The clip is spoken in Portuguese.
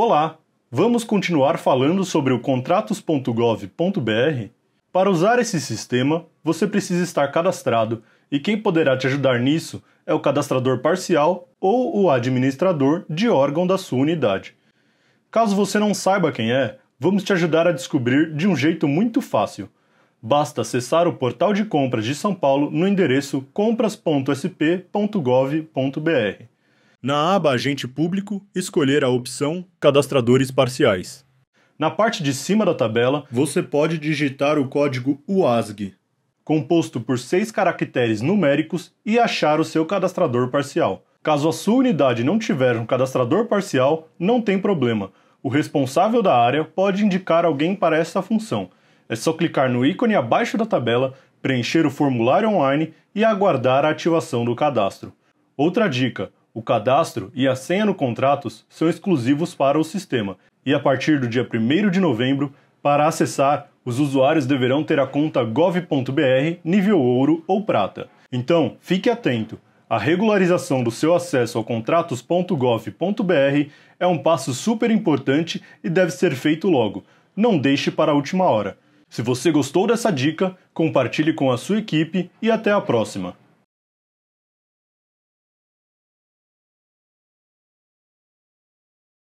Olá! Vamos continuar falando sobre o contratos.gov.br. Para usar esse sistema, você precisa estar cadastrado e quem poderá te ajudar nisso é o cadastrador parcial ou o administrador de órgão da sua unidade. Caso você não saiba quem é, vamos te ajudar a descobrir de um jeito muito fácil. Basta acessar o portal de compras de São Paulo no endereço compras.sp.gov.br. Na aba Agente Público, escolher a opção Cadastradores Parciais. Na parte de cima da tabela, você pode digitar o código UASG, composto por seis caracteres numéricos, e achar o seu cadastrador parcial. Caso a sua unidade não tiver um cadastrador parcial, não tem problema. O responsável da área pode indicar alguém para essa função. É só clicar no ícone abaixo da tabela, preencher o formulário online e aguardar a ativação do cadastro. Outra dica: o cadastro e a senha no contratos são exclusivos para o sistema, e a partir do dia 1 de novembro, para acessar, os usuários deverão ter a conta gov.br nível ouro ou prata. Então, fique atento. A regularização do seu acesso ao contratos.gov.br é um passo super importante e deve ser feito logo. Não deixe para a última hora. Se você gostou dessa dica, compartilhe com a sua equipe e até a próxima.